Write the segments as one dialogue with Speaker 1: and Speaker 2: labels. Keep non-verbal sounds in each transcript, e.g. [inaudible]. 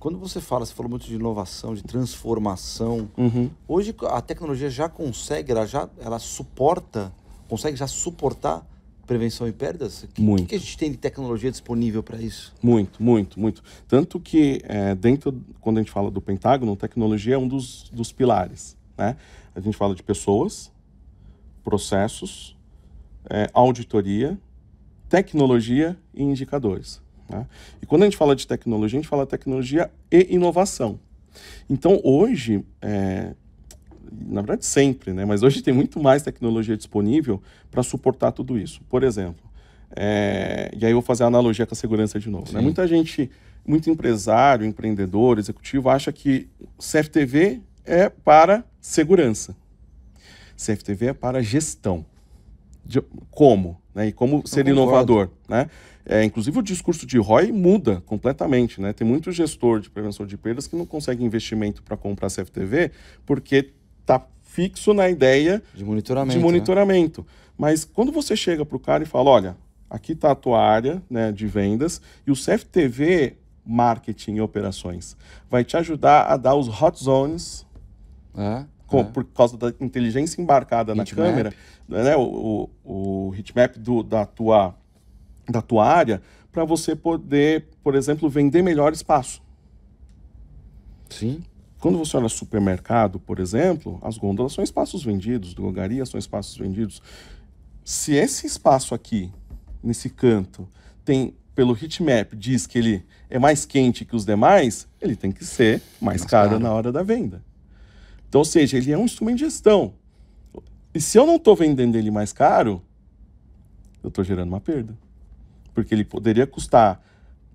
Speaker 1: quando você fala, você falou muito de inovação, de transformação. Uhum. Hoje a tecnologia já consegue, ela já ela suporta, consegue já suportar prevenção e perdas? Que, muito. O que a gente tem de tecnologia disponível para isso? Muito, muito, muito. Tanto que é, dentro, quando a gente fala do Pentágono, tecnologia é um dos, dos pilares. Né? A gente fala de pessoas, processos, é, auditoria, tecnologia e indicadores. Né? E quando a gente fala de tecnologia, a gente fala tecnologia e inovação. Então, hoje, é, na verdade sempre, né? mas hoje tem muito mais tecnologia disponível para suportar tudo isso. Por exemplo, é, e aí eu vou fazer a analogia com a segurança de novo. Né? Muita gente, muito empresário, empreendedor, executivo, acha que CFTV é para segurança. CFTV é para gestão de como, né? E como ser inovador, né? É, inclusive o discurso de ROI muda completamente, né? Tem muito gestor de prevenção de perdas que não consegue investimento para comprar CFTV porque tá fixo na ideia de monitoramento. De né? monitoramento. Né? Mas quando você chega para o cara e fala, olha, aqui está a tua área né, de vendas e o CFTV marketing e operações vai te ajudar a dar os hot zones é com, é. Né. por causa da inteligência embarcada na câmera, né, o, o, o heatmap da, tua, da tua área, para você poder, por exemplo, vender melhor espaço. Sim. Quando você olha supermercado, por exemplo, as gôndolas são espaços vendidos, drogarias são espaços vendidos. Se esse espaço aqui, nesse canto, tem pelo heatmap diz que ele é mais quente que os demais, ele tem que ser mais, mais caro, caro na hora da venda. Então, ou seja, ele é um instrumento de gestão. E se eu não estou vendendo ele mais caro, eu estou gerando uma perda. Porque ele poderia custar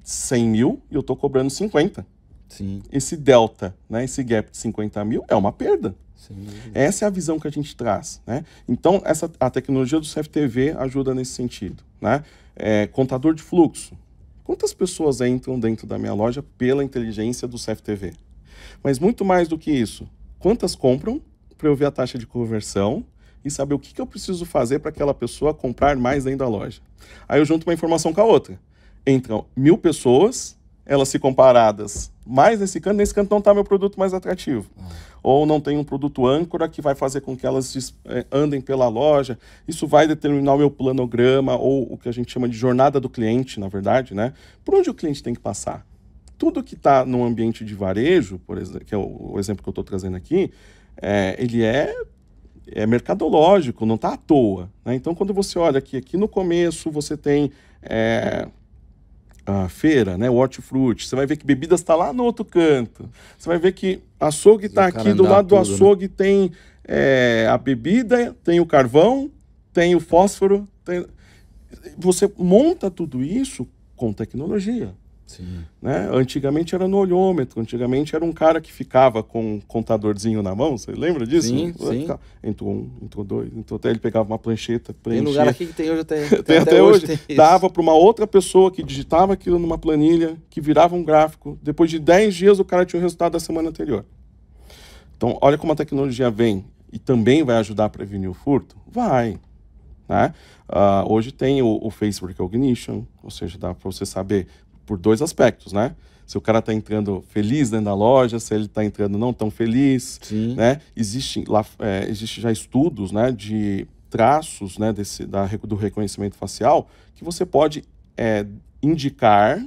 Speaker 1: 100 mil e eu estou cobrando 50. Sim. Esse delta, né, esse gap de 50 mil é uma perda. Sim. Essa é a visão que a gente traz. Né? Então, essa, a tecnologia do CFTV ajuda nesse sentido. Né? É, contador de fluxo. Quantas pessoas entram dentro da minha loja pela inteligência do CFTV? Mas muito mais do que isso, quantas compram, para eu ver a taxa de conversão e saber o que, que eu preciso fazer para aquela pessoa comprar mais dentro da loja. Aí eu junto uma informação com a outra. Então, mil pessoas, elas se comparadas mais nesse canto, nesse canto não está meu produto mais atrativo. Ah. Ou não tem um produto âncora que vai fazer com que elas eh, andem pela loja. Isso vai determinar o meu planograma ou o que a gente chama de jornada do cliente, na verdade, né? Por onde o cliente tem que passar? Tudo que está no ambiente de varejo, por exemplo, que é o, exemplo que eu estou trazendo aqui, é, ele é, é mercadológico, não está à toa. Né? Então, quando você olha aqui, aqui no começo você tem é, a feira, né, o hortifruti, você vai ver que bebidas está lá no outro canto. Você vai ver que açougue está aqui, do lado tudo, do né? açougue né? tem é, a bebida, tem o carvão, tem o fósforo. Tem... Você monta tudo isso com tecnologia. Sim. Né? Antigamente era no olhômetro, antigamente era um cara que ficava com um contadorzinho na mão, você lembra disso? Sim, sim. Entrou um, entrou dois, entrou até ele pegava uma plancheta, preenchia. Tem lugar aqui que tem hoje, até, [laughs] tem, tem até, até, hoje. hoje tem dava para uma outra pessoa que digitava aquilo numa planilha, que virava um gráfico. Depois de 10 dias o cara tinha o resultado da semana anterior. Então, olha como a tecnologia vem e também vai ajudar a prevenir o furto? Vai. Né? Uh, hoje tem o, o, face recognition, ou seja, dá para você saber por dois aspectos, né? Se o cara está entrando feliz dentro da loja, se ele está entrando não tão feliz, Sim. né? Existem lá, é, existe já estudos, né, de traços, né, desse da, do reconhecimento facial que você pode é, indicar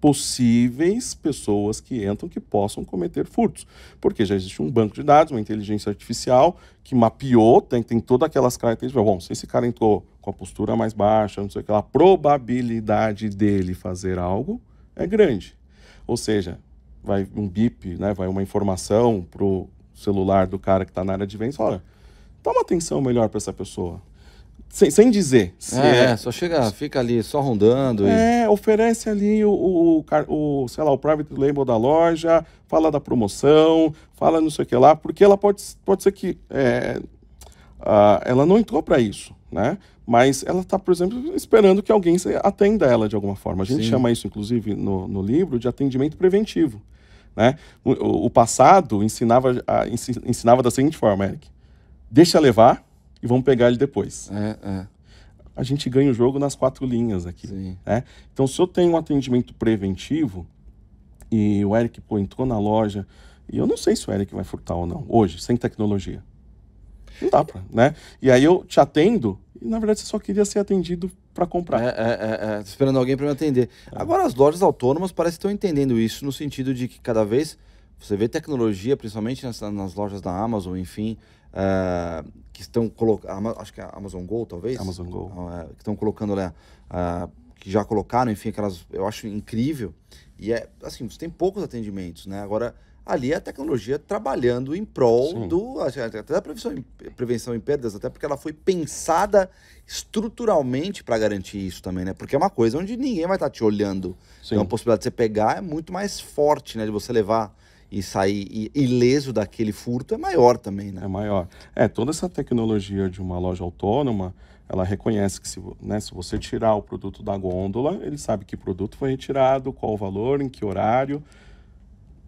Speaker 1: possíveis pessoas que entram que possam cometer furtos. Porque já existe um banco de dados, uma inteligência artificial que mapeou, tem, tem todas aquelas características. Bom, se esse cara entrou com a postura mais baixa, não sei o que a probabilidade dele fazer algo é grande. Ou seja, vai um bip, né, vai uma informação pro celular do cara que está na área de vendas, olha, toma atenção melhor para essa pessoa. Sem, sem dizer. É, é, só chega, fica ali só rondando. É, e... oferece ali o, o, o, sei lá, o private label da loja, fala da promoção, fala não sei o que lá, porque ela pode, pode ser que é, a, ela não entrou para isso, né? mas ela está, por exemplo, esperando que alguém atenda ela de alguma forma. A gente Sim. chama isso, inclusive, no, no, livro de atendimento preventivo. Né? O, o passado ensinava, a, ensinava da seguinte forma, Eric: deixa levar e vamos pegar ele depois. É, é. A gente ganha o jogo nas quatro linhas aqui. Né? Então, se eu tenho um atendimento preventivo e o Eric pô, entrou na loja, e eu não sei se o Eric vai furtar ou não, hoje, sem tecnologia. Não dá pra, né? E aí eu te atendo e na verdade você só queria ser atendido para comprar. É, é, é, é, esperando alguém para me atender. É. Agora as lojas autônomas parecem que estão entendendo isso no sentido de que cada vez você vê tecnologia, principalmente nas, nas lojas da Amazon, enfim, uh, que estão colocando, acho que é a Amazon Go talvez? Amazon Go. Uh, que estão colocando, né, uh, que já colocaram, enfim, aquelas, eu acho incrível. E é, assim, você tem poucos atendimentos, né? Agora ali é a tecnologia trabalhando em prol do, até da prevenção, prevenção em perdas, até porque ela foi pensada estruturalmente para garantir isso também, né? Porque é uma coisa onde ninguém vai estar te olhando. Sim. Então a possibilidade de você pegar é muito mais forte, né? De você levar e sair ileso daquele furto é maior também, né? É maior. É, toda essa tecnologia de uma loja autônoma, ela reconhece que se, né, se você tirar o produto da gôndola, ele sabe que produto foi retirado, qual o valor, em que horário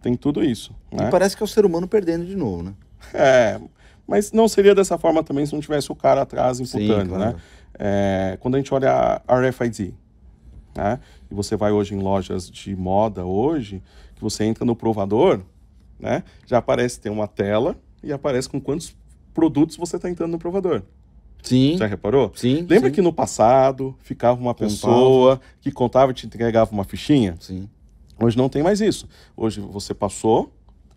Speaker 1: tem tudo isso. Né? E parece que é o ser humano perdendo de novo, né? É, mas não seria dessa forma também se não tivesse o cara atrás imputando, Sim, né? claro. né? É, quando a gente olha a RFID, né? E você vai hoje em lojas de moda hoje, que você entra no provador, né? Já aparece tem uma tela e aparece com quantos produtos você está entrando no provador. Sim. Já reparou? Sim. Lembra sim. que no passado ficava uma pessoa contava. que contava e te entregava uma fichinha? Sim. Hoje não tem mais isso. Hoje você passou,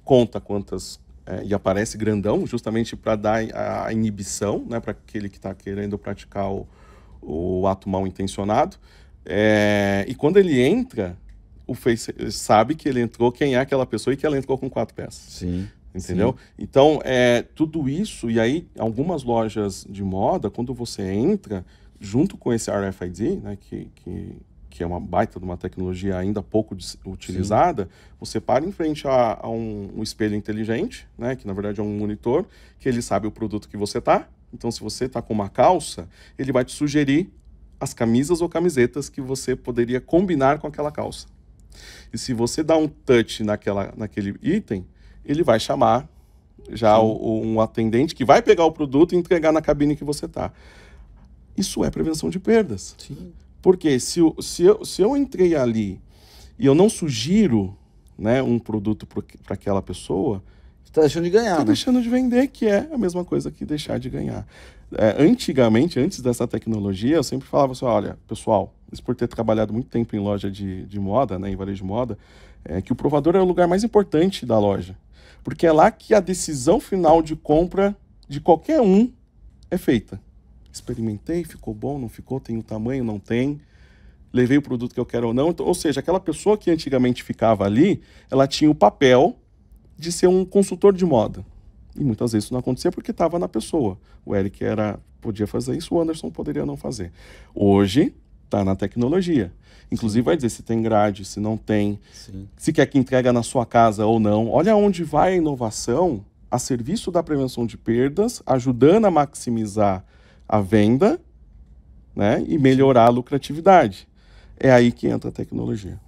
Speaker 1: conta quantas é, e aparece grandão, justamente para dar a inibição né, para aquele que está querendo praticar o, o, ato mal intencionado. É, e quando ele entra, o Face sabe que ele entrou, quem é aquela pessoa e que ela entrou com quatro peças. Sim. Entendeu? Sim. Então, é, tudo isso, e aí, algumas lojas de moda, quando você entra, junto com esse RFID, né, que, que que é uma baita de uma tecnologia ainda pouco utilizada, Sim. você para em frente a, a um, um, espelho inteligente, né, que na verdade é um monitor, que ele sabe o produto que você tá. Então, se você tá com uma calça, ele vai te sugerir as camisas ou camisetas que você poderia combinar com aquela calça. E se você dá um touch naquela, naquele item, ele vai chamar já o, o, um atendente que vai pegar o produto e entregar na cabine que você está. Isso é prevenção de perdas. Sim. Porque se, eu, se, eu, se eu entrei ali e eu não sugiro né, um produto para aquela pessoa, está deixando de ganhar. Está né? deixando de vender, que é a mesma coisa que deixar de ganhar. É, antigamente, antes dessa tecnologia, eu sempre falava assim: olha, pessoal, isso por ter trabalhado muito tempo em loja de, de moda, né, em varejo de moda, é que o provador é o lugar mais importante da loja. Porque é lá que a decisão final de compra de qualquer um é feita experimentei, ficou bom, não ficou, tem o tamanho, não tem, levei o produto que eu quero ou não. Então, ou seja, aquela pessoa que antigamente ficava ali, ela tinha o papel de ser um consultor de moda. E muitas vezes isso não acontecia porque estava na pessoa. O Eric era podia fazer isso, o Anderson poderia não fazer. Hoje está na tecnologia. Inclusive vai dizer se tem grade, se não tem, Sim. se quer que entrega na sua casa ou não. Olha onde vai a inovação a serviço da prevenção de perdas, ajudando a maximizar a venda né, e melhorar a lucratividade. É aí que entra a tecnologia.